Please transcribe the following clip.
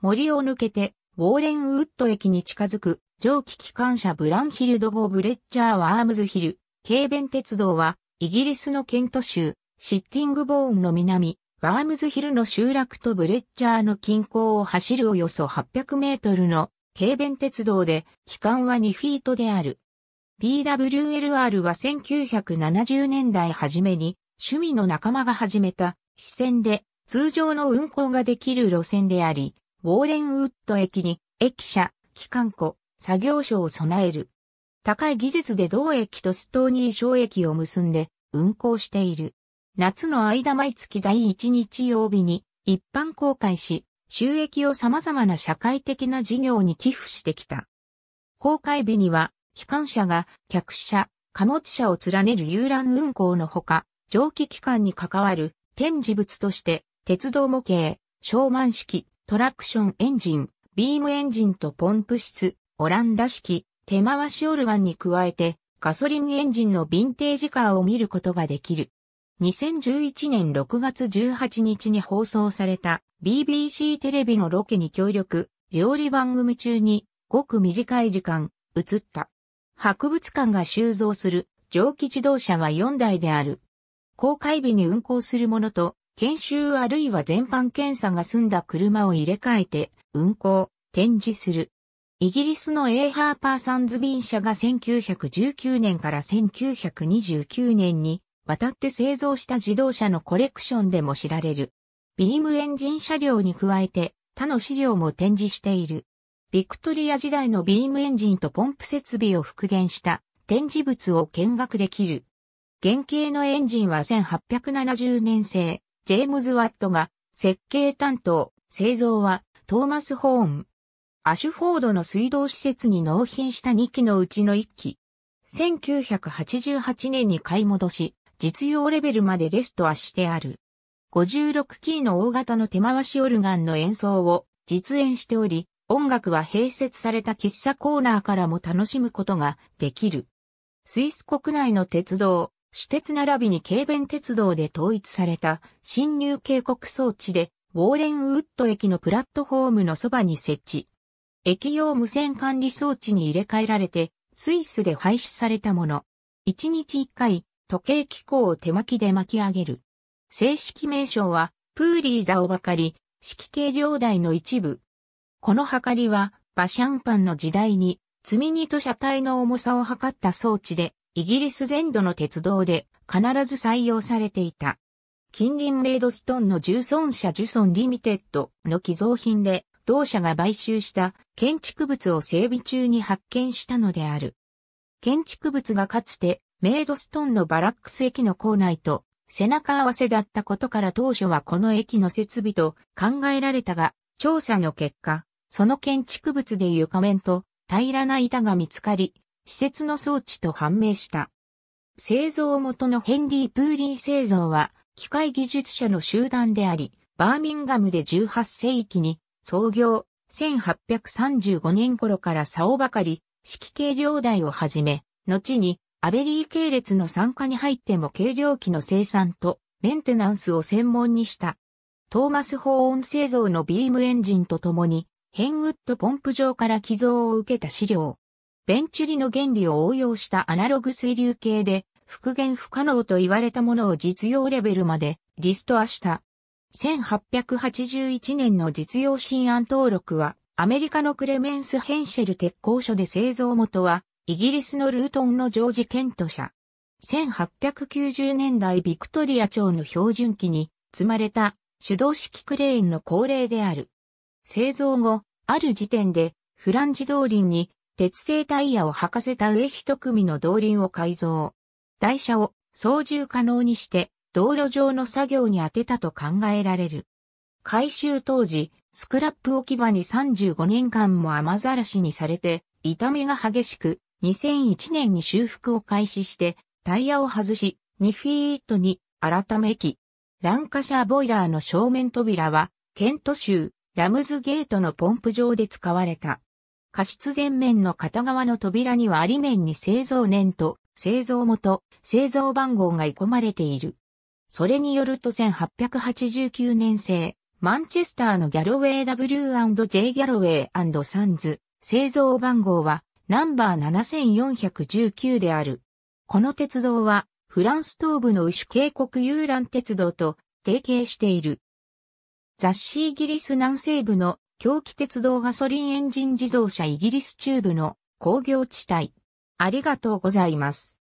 森を抜けて、ウォーレンウッド駅に近づく、蒸気機関車ブランヒルド号ブレッチャーワームズヒル、軽便鉄道は、イギリスのケント州、シッティングボーンの南、ワームズヒルの集落とブレッチャーの近郊を走るおよそ800メートルの軽便鉄道で、機関は2フィートである。PWLR は1970年代初めに、趣味の仲間が始めた、視線で、通常の運行ができる路線であり、ウォーレンウッド駅に、駅舎、機関庫、作業所を備える。高い技術で同駅とストーニー小駅を結んで運行している。夏の間毎月第1日曜日に一般公開し、収益を様々な社会的な事業に寄付してきた。公開日には、機関車が客車、貨物車を連ねる遊覧運行のほか、蒸気機関に関わる展示物として、鉄道模型、小満式、トラクションエンジン、ビームエンジンとポンプ室、オランダ式、手回しオルガンに加えて、ガソリンエンジンのヴィンテージカーを見ることができる。2011年6月18日に放送された BBC テレビのロケに協力、料理番組中にごく短い時間映った。博物館が収蔵する蒸気自動車は4台である。公開日に運行するものと研修あるいは全般検査が済んだ車を入れ替えて、運行、展示する。イギリスの A ハーパーサンズ便社が1919年から1929年に渡って製造した自動車のコレクションでも知られる。ビームエンジン車両に加えて他の資料も展示している。ビクトリア時代のビームエンジンとポンプ設備を復元した展示物を見学できる。原型のエンジンは1870年製、ジェームズ・ワットが設計担当、製造はトーマス・ホーン。アシュフォードの水道施設に納品した2機のうちの1機。1988年に買い戻し、実用レベルまでレストアしてある。56キーの大型の手回しオルガンの演奏を実演しており、音楽は併設された喫茶コーナーからも楽しむことができる。スイス国内の鉄道、私鉄並びに軽便鉄道で統一された侵入警告装置で、ウォーレンウッド駅のプラットホームのそばに設置。駅用無線管理装置に入れ替えられて、スイスで廃止されたもの。1日1回、時計機構を手巻きで巻き上げる。正式名称は、プーリーザオばかり、式計量台の一部。このはかりは、バシャンパンの時代に、積み荷と車体の重さを測った装置で、イギリス全土の鉄道で必ず採用されていた。近隣メイドストンの重損者ジュソンリミテッドの寄贈品で同社が買収した建築物を整備中に発見したのである。建築物がかつてメイドストンのバラックス駅の構内と背中合わせだったことから当初はこの駅の設備と考えられたが、調査の結果、その建築物で床面と平らな板が見つかり、施設の装置と判明した。製造元のヘンリー・プーリー製造は、機械技術者の集団であり、バーミンガムで18世紀に創業1835年頃から竿ばかり、式計量台をはじめ、後にアベリー系列の参加に入っても軽量機の生産とメンテナンスを専門にした。トーマス・ホーン製造のビームエンジンとともに、ヘンウッドポンプ場から寄贈を受けた資料、ベンチュリの原理を応用したアナログ水流計で復元不可能と言われたものを実用レベルまでリストアした。1881年の実用新案登録はアメリカのクレメンス・ヘンシェル鉄工所で製造元はイギリスのルートンのジョージ・ケント社。1890年代ビクトリア朝の標準機に積まれた手動式クレーンの恒例である。製造後、ある時点でフランジ通りに鉄製タイヤを履かせた上一組の動輪を改造。台車を操縦可能にして道路上の作業に当てたと考えられる。改修当時、スクラップ置き場に35年間も雨ざらしにされて、痛みが激しく、2001年に修復を開始して、タイヤを外し、2フィートに改めき。ランカシャーボイラーの正面扉は、ケント州、ラムズゲートのポンプ場で使われた。過失前面の片側の扉にはあり面に製造年と製造元、製造番号が込まれている。それによると1889年製、マンチェスターのギャロウェイ W&J ギャロウェイサンズ、製造番号はナンバー7419である。この鉄道はフランス東部のウシュ渓谷遊覧鉄道と提携している。雑誌イギリス南西部の狂気鉄道ガソリンエンジン自動車イギリス中部の工業地帯。ありがとうございます。